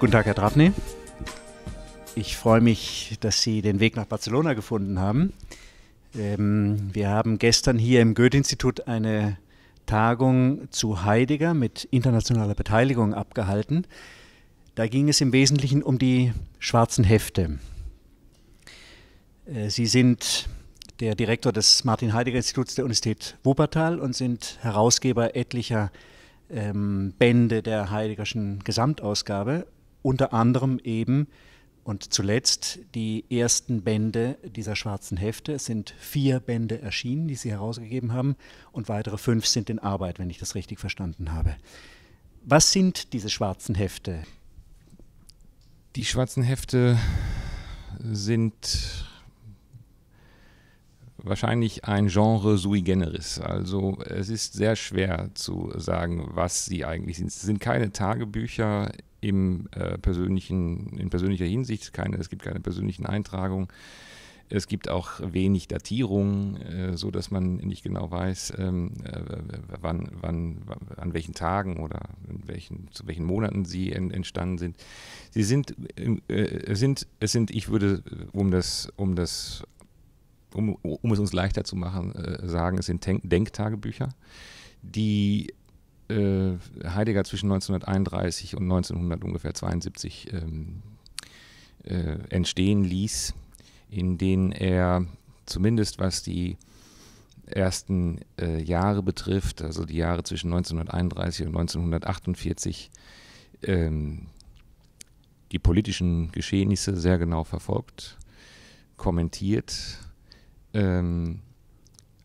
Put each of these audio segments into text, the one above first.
Guten Tag, Herr Drapny. Ich freue mich, dass Sie den Weg nach Barcelona gefunden haben. Ähm, wir haben gestern hier im Goethe-Institut eine Tagung zu Heidegger mit internationaler Beteiligung abgehalten. Da ging es im Wesentlichen um die schwarzen Hefte. Äh, Sie sind der Direktor des Martin Heidegger Instituts der Universität Wuppertal und sind Herausgeber etlicher ähm, Bände der Heideggerschen Gesamtausgabe unter anderem eben und zuletzt die ersten Bände dieser schwarzen Hefte. Es sind vier Bände erschienen, die Sie herausgegeben haben, und weitere fünf sind in Arbeit, wenn ich das richtig verstanden habe. Was sind diese schwarzen Hefte? Die schwarzen Hefte sind wahrscheinlich ein Genre sui generis. Also es ist sehr schwer zu sagen, was sie eigentlich sind. Es sind keine Tagebücher im äh, persönlichen, in persönlicher Hinsicht, keine, es gibt keine persönlichen Eintragungen. Es gibt auch wenig Datierung, äh, so dass man nicht genau weiß, ähm, äh, wann, wann, an welchen Tagen oder welchen, zu welchen Monaten sie entstanden sind. Sie sind, äh, äh, sind, es sind, ich würde, um das, um das um, um, es uns leichter zu machen, äh, sagen, es sind Denk Denktagebücher, die äh, Heidegger zwischen 1931 und 1900 ungefähr 72 ähm, äh, entstehen ließ, in denen er zumindest was die ersten äh, Jahre betrifft, also die Jahre zwischen 1931 und 1948, ähm, die politischen Geschehnisse sehr genau verfolgt, kommentiert ähm,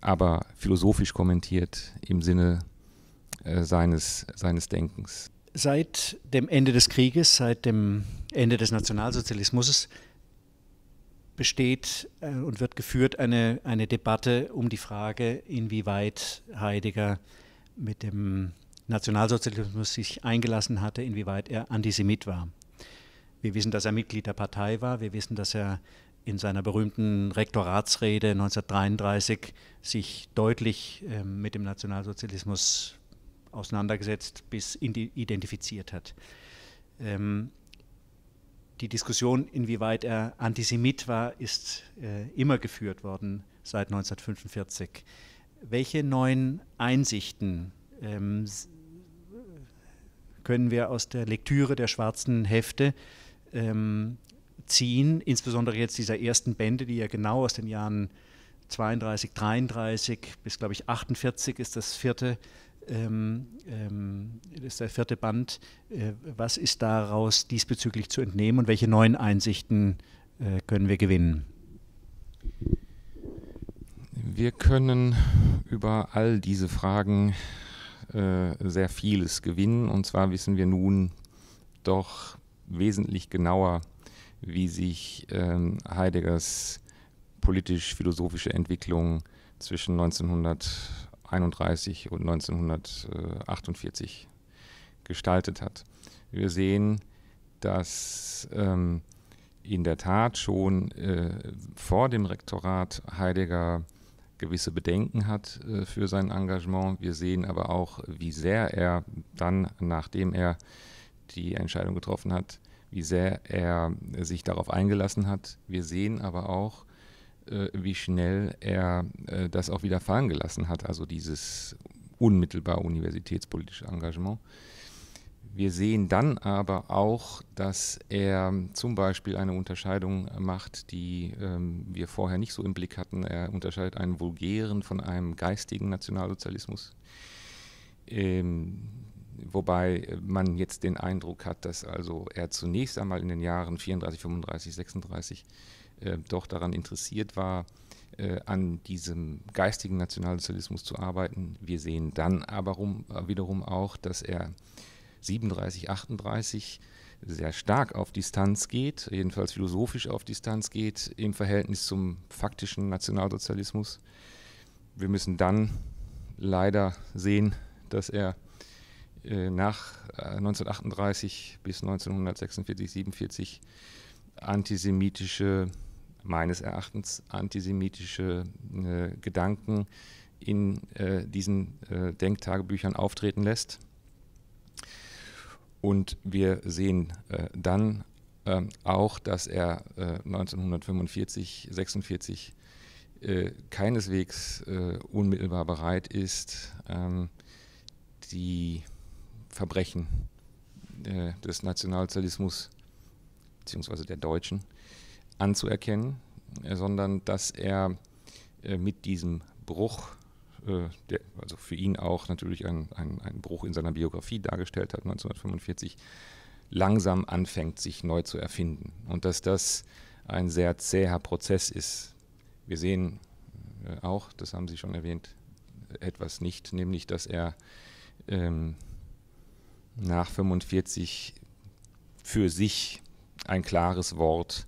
aber philosophisch kommentiert im Sinne äh, seines, seines Denkens. Seit dem Ende des Krieges, seit dem Ende des Nationalsozialismus besteht äh, und wird geführt eine, eine Debatte um die Frage, inwieweit Heidegger mit dem Nationalsozialismus sich eingelassen hatte, inwieweit er Antisemit war. Wir wissen, dass er Mitglied der Partei war, wir wissen, dass er in seiner berühmten Rektoratsrede 1933 sich deutlich äh, mit dem Nationalsozialismus auseinandergesetzt bis identifiziert hat. Ähm, die Diskussion, inwieweit er Antisemit war, ist äh, immer geführt worden seit 1945. Welche neuen Einsichten ähm, können wir aus der Lektüre der schwarzen Hefte ähm, ziehen, insbesondere jetzt dieser ersten Bände, die ja genau aus den Jahren 32, 33 bis, glaube ich, 48 ist das vierte, ähm, ähm, ist der vierte Band. Äh, was ist daraus diesbezüglich zu entnehmen und welche neuen Einsichten äh, können wir gewinnen? Wir können über all diese Fragen äh, sehr vieles gewinnen. Und zwar wissen wir nun doch wesentlich genauer, wie sich ähm, Heideggers politisch-philosophische Entwicklung zwischen 1931 und 1948 gestaltet hat. Wir sehen, dass ähm, in der Tat schon äh, vor dem Rektorat Heidegger gewisse Bedenken hat äh, für sein Engagement. Wir sehen aber auch, wie sehr er dann, nachdem er die Entscheidung getroffen hat, wie sehr er äh, sich darauf eingelassen hat. Wir sehen aber auch, äh, wie schnell er äh, das auch wieder fahren gelassen hat, also dieses unmittelbar universitätspolitische Engagement. Wir sehen dann aber auch, dass er zum Beispiel eine Unterscheidung macht, die ähm, wir vorher nicht so im Blick hatten. Er unterscheidet einen vulgären von einem geistigen Nationalsozialismus. Ähm, wobei man jetzt den Eindruck hat, dass also er zunächst einmal in den Jahren 34, 35, 36 äh, doch daran interessiert war, äh, an diesem geistigen Nationalsozialismus zu arbeiten. Wir sehen dann aber rum, äh, wiederum auch, dass er 37, 38 sehr stark auf Distanz geht, jedenfalls philosophisch auf Distanz geht im Verhältnis zum faktischen Nationalsozialismus. Wir müssen dann leider sehen, dass er äh, nach 1938 äh, bis 1946, 47 antisemitische, meines Erachtens antisemitische äh, Gedanken in äh, diesen äh, Denktagebüchern auftreten lässt. Und wir sehen äh, dann ähm, auch, dass er 1945, 46 keineswegs unmittelbar bereit ist, ähm, die Verbrechen äh, des Nationalsozialismus beziehungsweise der Deutschen anzuerkennen, äh, sondern dass er äh, mit diesem Bruch, der, also für ihn auch natürlich ein, ein Bruch in seiner Biografie dargestellt hat, 1945, langsam anfängt, sich neu zu erfinden. Und dass das ein sehr zäher Prozess ist. Wir sehen auch, das haben Sie schon erwähnt, etwas nicht, nämlich dass er ähm, nach 45 für sich ein klares Wort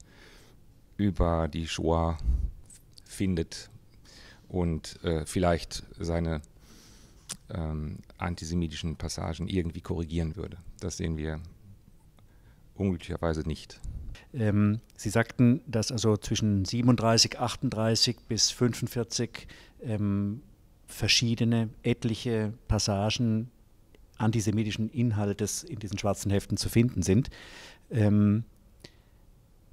über die Shoah findet und äh, vielleicht seine ähm, antisemitischen Passagen irgendwie korrigieren würde. Das sehen wir unglücklicherweise nicht. Ähm, Sie sagten, dass also zwischen 37, 38 bis 45 ähm, verschiedene etliche Passagen antisemitischen Inhaltes in diesen schwarzen Heften zu finden sind. Ähm,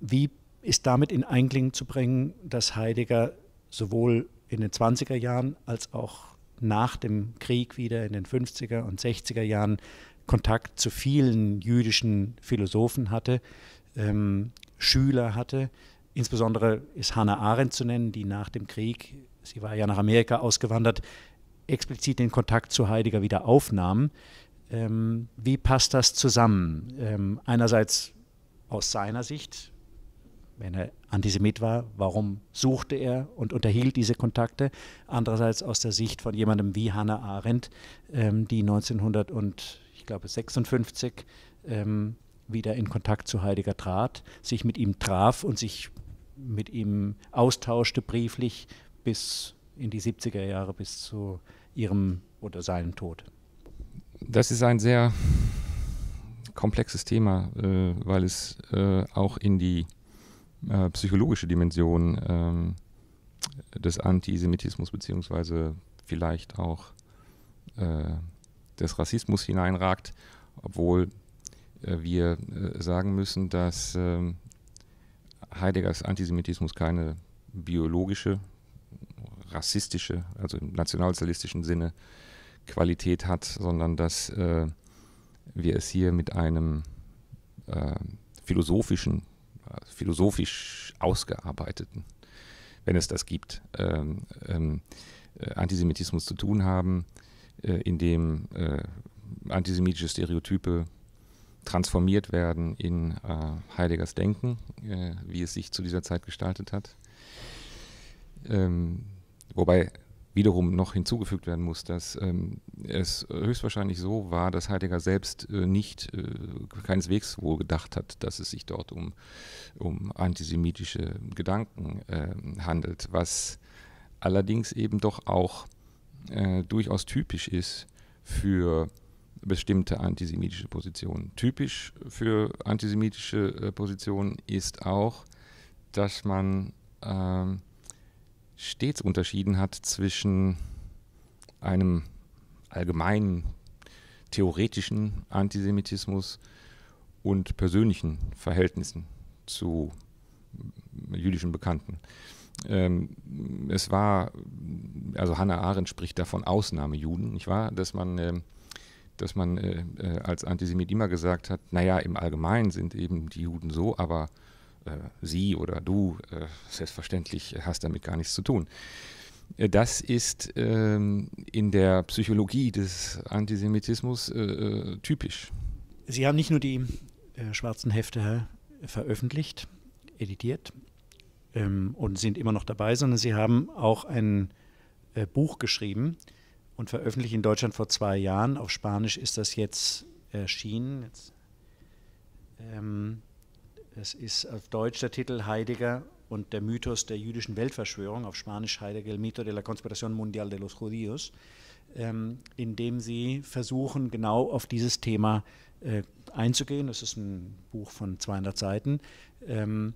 wie ist damit in Einklang zu bringen, dass Heidegger sowohl in den 20er Jahren als auch nach dem Krieg wieder in den 50er und 60er Jahren Kontakt zu vielen jüdischen Philosophen hatte, ähm, Schüler hatte. Insbesondere ist Hannah Arendt zu nennen, die nach dem Krieg, sie war ja nach Amerika ausgewandert, explizit den Kontakt zu Heidegger wieder aufnahmen. Ähm, wie passt das zusammen? Ähm, einerseits aus seiner Sicht, wenn er Antisemit war, warum suchte er und unterhielt diese Kontakte? Andererseits aus der Sicht von jemandem wie Hannah Arendt, ähm, die 1900 und ich glaube 56 ähm, wieder in Kontakt zu Heidegger trat, sich mit ihm traf und sich mit ihm austauschte brieflich bis in die 70er Jahre bis zu ihrem oder seinem Tod? Das ist ein sehr komplexes Thema, äh, weil es äh, auch in die äh, psychologische Dimension ähm, des Antisemitismus beziehungsweise vielleicht auch äh, des Rassismus hineinragt, obwohl äh, wir äh, sagen müssen, dass ähm, Heideggers Antisemitismus keine biologische rassistische, also im nationalsozialistischen Sinne Qualität hat, sondern dass äh, wir es hier mit einem äh, philosophischen, äh, philosophisch ausgearbeiteten, wenn es das gibt, ähm, ähm, äh, Antisemitismus zu tun haben, äh, in dem äh, antisemitische Stereotype transformiert werden in äh, Heideggers Denken, äh, wie es sich zu dieser Zeit gestaltet hat. Ähm, Wobei wiederum noch hinzugefügt werden muss, dass ähm, es höchstwahrscheinlich so war, dass Heidegger selbst äh, nicht, äh, keineswegs wohl gedacht hat, dass es sich dort um, um antisemitische Gedanken äh, handelt, was allerdings eben doch auch äh, durchaus typisch ist für bestimmte antisemitische Positionen. Typisch für antisemitische äh, Positionen ist auch, dass man ähm, stets unterschieden hat zwischen einem allgemeinen theoretischen Antisemitismus und persönlichen Verhältnissen zu jüdischen Bekannten. Ähm, es war, also Hannah Arendt spricht davon Ausnahmejuden, nicht wahr? Dass man, äh, dass man äh, äh als Antisemit immer gesagt hat, naja, im Allgemeinen sind eben die Juden so, aber äh, sie oder du äh, selbstverständlich hast damit gar nichts zu tun. Äh, das ist ähm, in der Psychologie des Antisemitismus äh, äh typisch. Sie haben nicht nur die äh, schwarzen Hefte veröffentlicht, editiert ähm, und sind immer noch dabei, sondern Sie haben auch ein Buch geschrieben und veröffentlicht in Deutschland vor zwei Jahren. Auf Spanisch ist das jetzt erschienen. Jetzt, ähm, es ist auf Deutsch der Titel Heidegger und der Mythos der jüdischen Weltverschwörung, auf Spanisch Heidegger, el mito de la conspiración mundial de los judíos, ähm, dem sie versuchen, genau auf dieses Thema äh, einzugehen. Das ist ein Buch von 200 Seiten. Ähm,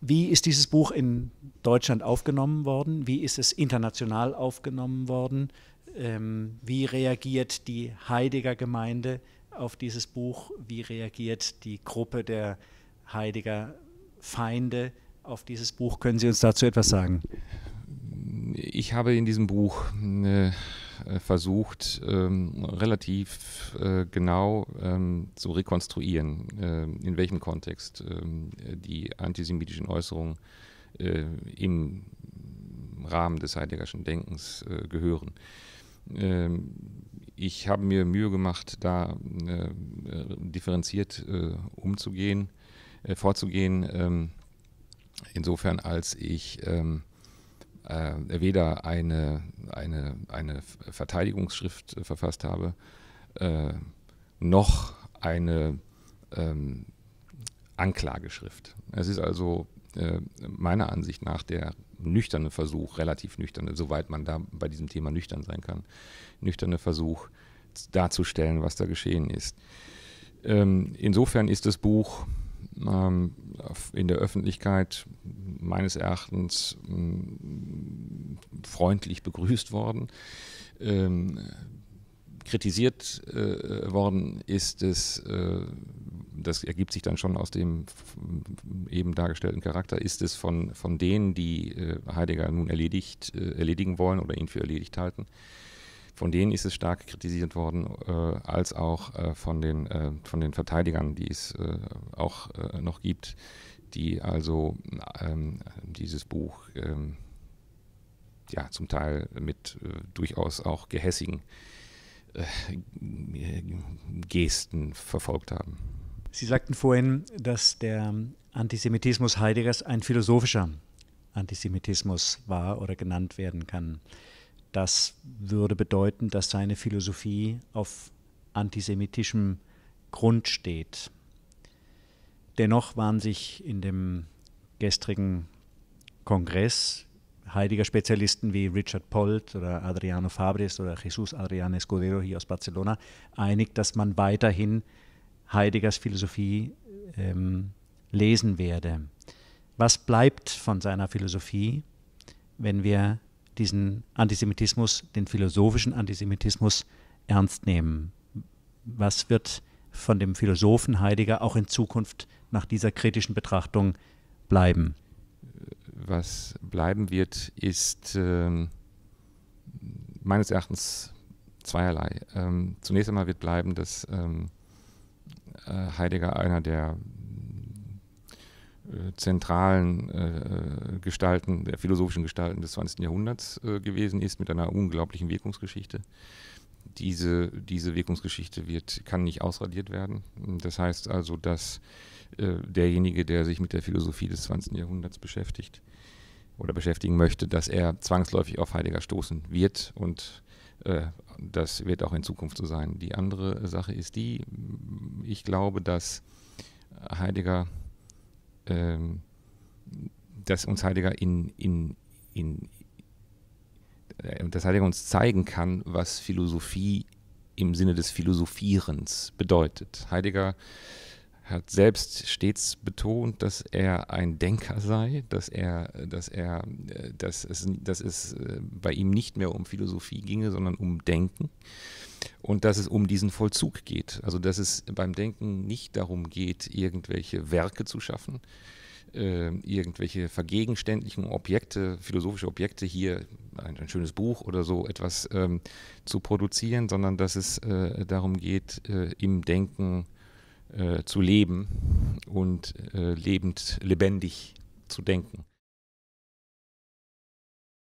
wie ist dieses Buch in Deutschland aufgenommen worden? Wie ist es international aufgenommen worden? Ähm, wie reagiert die Heidegger Gemeinde? auf dieses Buch, wie reagiert die Gruppe der Heidegger Feinde auf dieses Buch. Können Sie uns dazu etwas sagen? Ich habe in diesem Buch äh, versucht, ähm, relativ äh, genau ähm, zu rekonstruieren, äh, in welchem Kontext ähm, die antisemitischen Äußerungen im Rahmen des Heideggerschen Denkens gehören. Ich habe mir Mühe gemacht, da äh, differenziert äh, umzugehen, äh, vorzugehen, ähm, insofern als ich ähm, äh, weder eine, eine, eine Verteidigungsschrift äh, verfasst habe, äh, noch eine ähm, Anklageschrift. Es ist also äh, meiner Ansicht nach der nüchterne Versuch, relativ nüchterne, soweit man da bei diesem Thema nüchtern sein kann, nüchterne Versuch darzustellen, was da geschehen ist. Ähm, insofern ist das Buch ähm, in der Öffentlichkeit meines Erachtens mm, freundlich begrüßt worden. Ähm, kritisiert äh, worden ist es, äh, das ergibt sich dann schon aus dem eben dargestellten Charakter, ist es von, von denen, die äh, Heidegger nun erledigt, äh, erledigen wollen oder ihn für erledigt halten, von denen ist es stark kritisiert worden, äh, als auch äh, von, den, von den Verteidigern, die es auch noch gibt, die also ähm, dieses Buch ähm, ja, zum Teil mit durchaus auch gehässigen äh, Gesten verfolgt haben. Sie sagten vorhin, dass der Antisemitismus Heideggers ein philosophischer Antisemitismus war oder genannt werden kann. Das würde bedeuten, dass seine Philosophie auf antisemitischem Grund steht. Dennoch waren sich in dem gestrigen Kongress heutiger Spezialisten wie Richard Polt oder Adriano Fabris oder Jesus Adriano Escudero hier aus Barcelona einig, dass man weiterhin Heideggers Philosophie ähm, lesen werde. Was bleibt von seiner Philosophie, wenn wir diesen Antisemitismus, den philosophischen Antisemitismus ernst nehmen? Was wird von dem Philosophen Heidegger auch in Zukunft nach dieser kritischen Betrachtung bleiben? was bleiben wird, ist ähm, meines Erachtens zweierlei. Ähm, zunächst einmal wird bleiben, dass ähm, äh, Heidegger einer der äh, zentralen äh, Gestalten, der philosophischen Gestalten des 20. Jahrhunderts äh, gewesen ist, mit einer unglaublichen Wirkungsgeschichte. Diese, diese Wirkungsgeschichte wird, kann nicht ausradiert werden. Das heißt also, dass äh, derjenige, der sich mit der Philosophie des 20. Jahrhunderts beschäftigt oder beschäftigen möchte, dass er zwangsläufig auf Heidegger stoßen wird und äh, das wird auch in Zukunft so sein. Die andere Sache ist die, ich glaube, dass Heidegger, ähm, dass uns Heidegger in, in, in, äh, dass Heidegger uns zeigen kann, was Philosophie im Sinne des Philosophierens bedeutet. Heidegger äh, hat selbst stets betont, dass er ein Denker sei, dass er, dass er, äh, dass es, dass es äh, bei ihm nicht mehr um Philosophie ginge, sondern um Denken und dass es um diesen Vollzug geht. Also dass es beim Denken nicht darum geht, irgendwelche Werke zu schaffen, äh, irgendwelche vergegenständlichen Objekte, philosophische Objekte hier, ein, ein schönes Buch oder so etwas ähm, zu produzieren, sondern dass es äh, darum geht, äh, im Denken äh, zu leben und äh, lebend, lebendig zu denken.